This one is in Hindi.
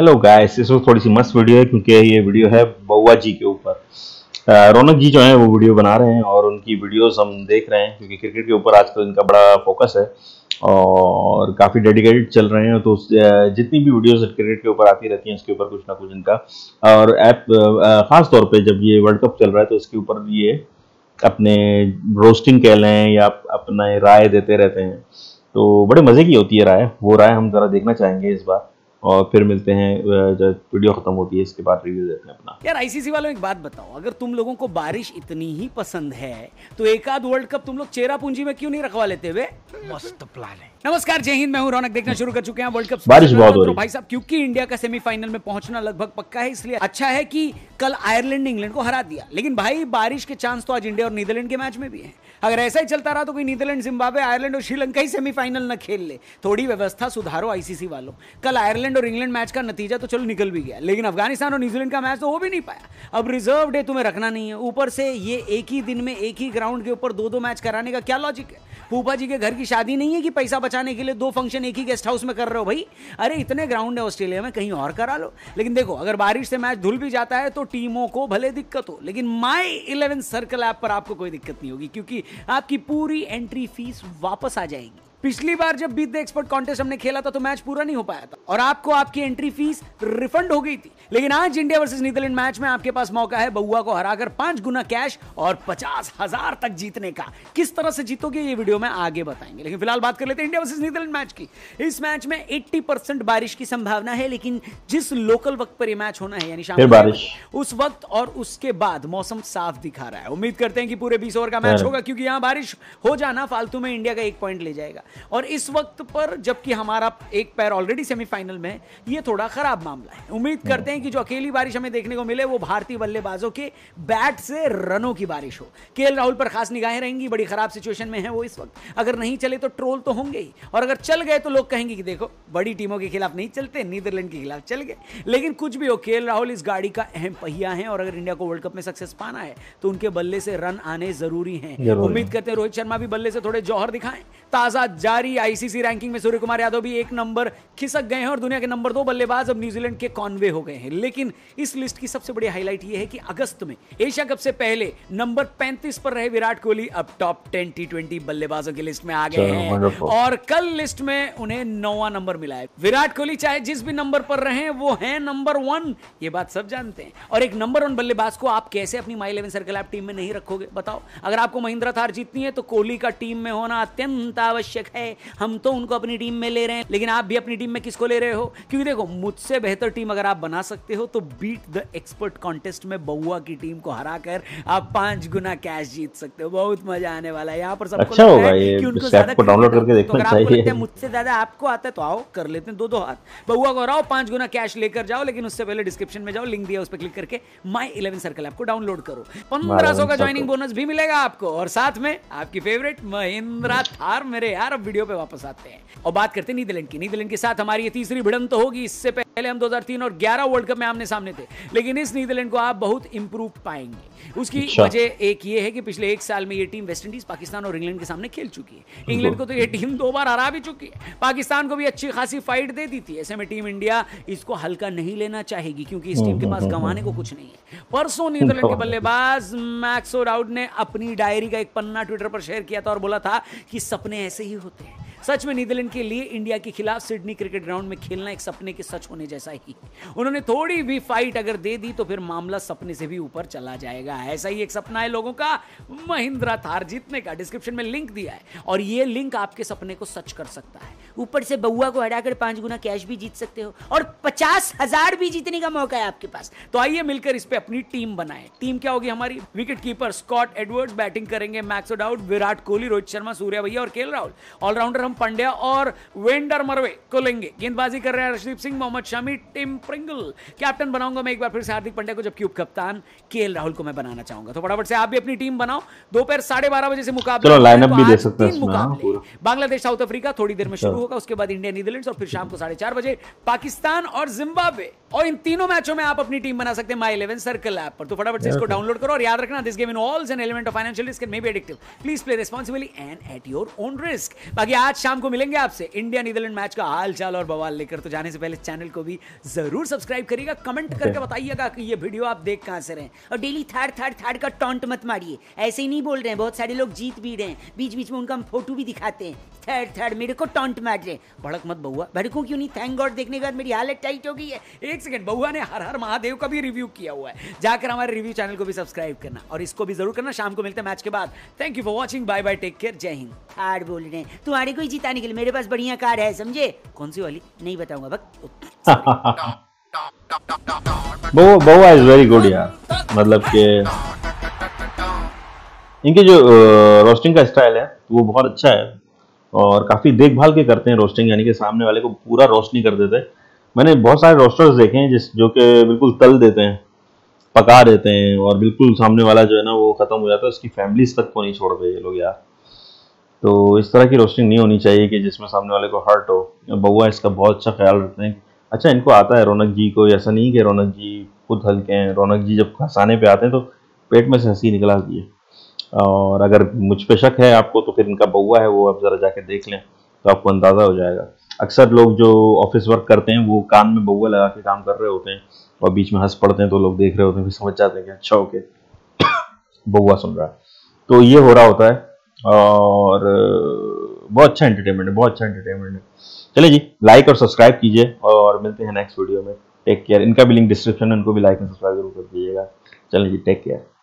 हेलो गाइस इस वक्त थोड़ी सी मस्त वीडियो है क्योंकि ये वीडियो है बउआ जी के ऊपर रौनक जी जो है वो वीडियो बना रहे हैं और उनकी वीडियोस हम देख रहे हैं क्योंकि क्रिकेट के ऊपर आजकल इनका बड़ा फोकस है और काफ़ी डेडिकेटेड चल रहे हैं तो जितनी भी वीडियोस क्रिकेट के ऊपर आती रहती हैं उसके ऊपर कुछ ना कुछ इनका और ऐप ख़ास तौर पर जब ये वर्ल्ड कप चल रहा है तो इसके ऊपर ये अपने रोस्टिंग कह लें या अपना राय देते रहते हैं तो बड़े मज़े की होती है राय वो राय हम ज़रा देखना चाहेंगे इस बार और फिर मिलते हैं जब वीडियो खत्म होती है इसके बाद रिव्यू देते हैं अपना यार आईसीसी वालों एक बात बताओ अगर तुम लोगों को बारिश इतनी ही पसंद है तो एक आध वर्ल्ड कप तुम लोग चेरा पूंजी में क्यों नहीं रखवा लेते हुए मस्त प्लान है नमस्कार जय हिंद मैं हूं रौनक देखना शुरू कर चुके हैं वर्ल्ड कप बारिश बहुत हो तो रही भाई साहब क्योंकि इंडिया का सेमीफाइनल में पहुंचना लगभग पक्का है इसलिए अच्छा है कि कल आयरलैंड ने इंग्लैंड को हरा दिया लेकिन भाई बारिश के चांस तो आज इंडिया और नीदरलैंड के मैच में भी है अगर ऐसा ही चलता रहा तो कोई नीदरलैंड जिम्बाब्वे आयरलैंड और श्रीलंका ही सेमीफाइनल न खेल ले थोड़ी व्यवस्था सुधारो आईसीसी वालों कल आयरलैंड और इंग्लैंड मैच का नतीजा तो चलो निकल भी गया लेकिन अफगानिस्तान और न्यूजीलैंड का मैच तो हो भी नहीं पाया अब रिजर्व डे तुम्हें रखना नहीं है ऊपर से ये एक ही दिन में एक ही ग्राउंड के ऊपर दो दो मैच कराने का क्या लॉजिक है फूफा जी के घर की शादी नहीं है कि पैसा बचाने के लिए दो फंक्शन एक ही गेस्ट हाउस में कर रहे हो भाई अरे इतने ग्राउंड है ऑस्ट्रेलिया में कहीं और करा लो लेकिन देखो अगर बारिश से मैच धुल भी जाता है तो टीमों को भले दिक्कत हो लेकिन माई इलेवन सर्कल ऐप पर आपको कोई दिक्कत नहीं होगी क्योंकि आपकी पूरी एंट्री फीस वापस आ जाएगी पिछली बार जब बीत द एक्सपर्ट कॉन्टेस्ट हमने खेला था तो मैच पूरा नहीं हो पाया था और आपको आपकी एंट्री फीस रिफंड हो गई थी लेकिन आज इंडिया वर्सेस नीदरलैंड मैच में आपके पास मौका है बउआ को हराकर पांच गुना कैश और पचास हजार तक जीतने का किस तरह से जीतोगे ये वीडियो में आगे बताएंगे लेकिन फिलहाल बात कर लेते हैं इंडिया वर्सेज नीदरलैंड मैच की इस मैच में एट्टी बारिश की संभावना है लेकिन जिस लोकल वक्त पर यह मैच होना है यानी शाम बारिश उस वक्त और उसके बाद मौसम साफ दिखा रहा है उम्मीद करते हैं कि पूरे बीस ओवर का मैच होगा क्योंकि यहाँ बारिश हो जाना फालतू में इंडिया का एक पॉइंट ले जाएगा और इस वक्त पर जबकि हमारा एक पैर ऑलरेडी सेमीफाइनल में ये थोड़ा खराब मामला है उम्मीद हम्म। करते हैं कि जो अकेली बारिश हमें देखने को मिले वो भारतीय बल्लेबाजों के बैट से रनों की बारिश हो के राहुल पर खास निगाहें रहेंगी बड़ी खराब सिचुएशन में है वो इस वक्त अगर नहीं चले तो ट्रोल तो होंगे ही और अगर चल गए तो लोग कहेंगे कि देखो बड़ी टीमों के खिलाफ नहीं चलते नीदरलैंड के खिलाफ चल गए लेकिन कुछ भी हो के राहुल इस गाड़ी का अहम पहिया है और अगर इंडिया को वर्ल्ड कप में सक्सेस पाना है तो उनके बल्ले से रन आने जरूरी हैं उम्मीद करते हैं रोहित शर्मा भी बल्ले से थोड़े जौहर दिखाएं ताजा जारी आईसीसी रैंकिंग में सूर्य कुमार यादव भी एक नंबर खिसक गए हैं और दुनिया के नंबर दो बल्लेबाज अब न्यूजीलैंड के कॉनवे हो गए हैं लेकिन इस लिस्ट की सबसे बड़ी हाईलाइट यह है कि अगस्त में एशिया कप से पहले नंबर पैंतीस पर रहे विराट कोहली अब टॉप टेन टी बल्लेबाजों की लिस्ट में आ गए हैं और कल लिस्ट में उन्हें नौवा नंबर मिला है विराट कोहली चाहे जिस भी नंबर पर रहे वो है नंबर वन ये बात सब जानते हैं और एक नंबर वन बल्लेबाज को आप कैसे अपनी माई इलेवन सर्कल आप टीम में नहीं रखोगे बताओ अगर आपको महिंद्रा थार जीतनी है तो कोहली का टीम में होना अत्यंत आवश्यक नालायक है हम तो उनको अपनी टीम में ले रहे हैं लेकिन आप भी अपनी टीम में किसको ले रहे हो क्योंकि देखो मुझसे बेहतर टीम अगर आप बना सकते हो तो बीट द एक्सपर्ट कॉन्टेस्ट में बउआ की टीम को हरा कर आप पांच गुना कैश जीत सकते हो बहुत मजा आने वाला है यहाँ पर सबको अच्छा होगा ये को डाउनलोड करके देखना चाहिए मुझसे ज्यादा आपको आता है तो आओ कर लेते हैं दो दो हाथ बउआ को हराओ पांच गुना कैश लेकर जाओ लेकिन उससे पहले डिस्क्रिप्शन में जाओ लिंक दिया उस पर क्लिक करके माई इलेवन सर्कल ऐप को डाउनलोड करो पंद्रह सौ का ज्वाइनिंग बोनस भी मिलेगा आपको और साथ में आपकी फेवरेट महिंद्रा थार मेरे यार वीडियो पे वापस आते हैं और बात करते नीदरलैंड की नीदरलैंड के साथ हमारी ये तीसरी भिड़ंत तो होगी इससे पहले पहले हम 2003 और 11 वर्ल्ड कप में आमने सामने थे लेकिन इस नीदरलैंड को आप बहुत इंप्रूव पाएंगे उसकी अच्छा। वजह एक ये है कि पिछले एक साल में ये टीम वेस्ट इंडीज पाकिस्तान और इंग्लैंड के सामने खेल चुकी है इंग्लैंड को तो ये टीम दो बार हरा भी चुकी है पाकिस्तान को भी अच्छी खासी फाइट दे दी थी ऐसे में टीम इंडिया इसको हल्का नहीं लेना चाहेगी क्योंकि इस टीम हम्म, के हम्म, पास गंवाने हम्म, को कुछ नहीं है परसों नीदरलैंड के बल्लेबाज मैक्सो राउड ने अपनी डायरी का एक पन्ना ट्विटर पर शेयर किया था और बोला था कि सपने ऐसे ही होते हैं सच में नीदरलैंड के लिए इंडिया के खिलाफ सिडनी क्रिकेट ग्राउंड में खेलना एक सपने के सच होने जैसा ही उन्होंने थोड़ी भी फाइट अगर दे दी तो फिर मामला सपने से भी ऊपर चला जाएगा ऐसा ही एक सपना है लोगों का महिंद्रा थार जीतने का डिस्क्रिप्शन में लिंक दिया है और ये लिंक आपके सपने को सच कर सकता है ऊपर से बउआ को हटाकर पांच गुना कैश भी जीत सकते हो और पचास हजार भी जीतने का मौका है आपके पास तो आइए मिलकर इस पर अपनी टीम बनाए टीम क्या होगी हमारी wicket keeper Scott Edward batting करेंगे मैक्स डाउट विराट कोहली रोहित शर्मा सूर्या भैया और केल राहुल ऑलराउंडर हम पंड्या और वेंडर मरवे को लेंगे गेंदबाजी कर रहे हैं Harshdeep Singh Mohammed Shami Tim Pringle captain बनाऊंगा मैं एक बार फिर से हार्दिक पंड्या को जबकि उप कप्तान के राहुल को मैं बनाना चाहूंगा तो फटाफट से आप भी अपनी टीम बनाओ दोपहर साढ़े बारह बजे से मुकाबला लाइनअप भी दे सकते हैं हाँ, बांग्लादेश साउथ अफ्रीका थोड़ी देर में शुरू होगा उसके बाद इंडिया नीदरलैंड्स और फिर शाम को साढ़े चार बजे पाकिस्तान और जिम्बाब्वे और इन तीनों मैचों में आप अपनी टीम बना सकते हैं माई इलेवन सर्कल ऐप पर तो फटाफट से इसको डाउनलोड करो और याद रखना this game involves an element of financial risk may be addictive please play responsibly and at your own risk बाकी आज शाम को मिलेंगे आपसे इंडिया नीदरलैंड मैच का हाल चाल और बवाल लेकर तो जाने से पहले चैनल को भी जरूर सब्सक्राइब करिएगा कमेंट करके बताइएगा कि ये वीडियो आप देख कहां से रहे और डेली थर्ड थर्ड थर्ड का टॉन्ट मत मारिए ऐसे ही नहीं बोल रहे हैं बहुत सारे लोग जीत भी रहे हैं बीच बीच में उनका हम फोटो भी दिखाते हैं थर्ड थर्ड मेरे को टॉन्ट मार रहे हैं भड़क मत बहुआ भड़कू क्यों नहीं थैंक गॉड देखने के बाद मेरी हालत टाइट हो गई है एक सेकंड बहुआ ने हर हर महादेव का भी रिव्यू किया हुआ है जाकर हमारे रिव्यू चैनल को भी सब्सक्राइब करना और इसको भी जरूर करना शाम को मिलते हैं मैच के बाद thank you for watching bye bye take care जय हिंद हार्ड बोल रहे हैं तुम्हारी कोई जीता निकले मेरे पास बढ़िया कार है समझे कौन सी वाली नहीं बताऊंगा बक बहुआ इज वेरी गुड यार मतलब के इनके जो रोस्टिंग का स्टाइल है वो बहुत अच्छा है और काफ़ी देखभाल के करते हैं रोस्टिंग यानी कि सामने वाले को पूरा रोस्ट नहीं कर देते मैंने बहुत सारे रोस्टर्स देखे हैं जिस जो कि बिल्कुल तल देते हैं पका देते हैं और बिल्कुल सामने वाला जो है ना वो ख़त्म हो जाता है उसकी फैमिलीज तक को नहीं छोड़ते ये लोग यार तो इस तरह की रोस्टिंग नहीं होनी चाहिए कि जिसमें सामने वाले को हर्ट हो बउआ इसका बहुत अच्छा ख्याल रखते हैं अच्छा इनको आता है रौनक जी को ऐसा नहीं कि रौनक जी खुद हल्के हैं रौनक जी जब हंसाने पे आते हैं तो पेट में से हंसी निकला दिए है और अगर मुझ पे शक है आपको तो फिर इनका बउआ है वो आप ज़रा जाके देख लें तो आपको अंदाज़ा हो जाएगा अक्सर लोग जो ऑफिस वर्क करते हैं वो कान में बउआ लगा के काम कर रहे होते हैं और बीच में हंस पड़ते हैं तो लोग देख रहे होते हैं फिर समझ जाते हैं कि अच्छा ओके बउआ सुन रहा है तो ये हो रहा होता है और बहुत अच्छा एंटरटेनमेंट है बहुत अच्छा एंटरटेनमेंट है चलिए जी लाइक और सब्सक्राइब कीजिए और मिलते हैं नेक्स्ट वीडियो में टेक केयर इनका भी लिंक डिस्क्रिप्शन में उनको भी लाइक एंड सब्सक्राइब जरूर कर दीजिएगा चलिए जी टेक केयर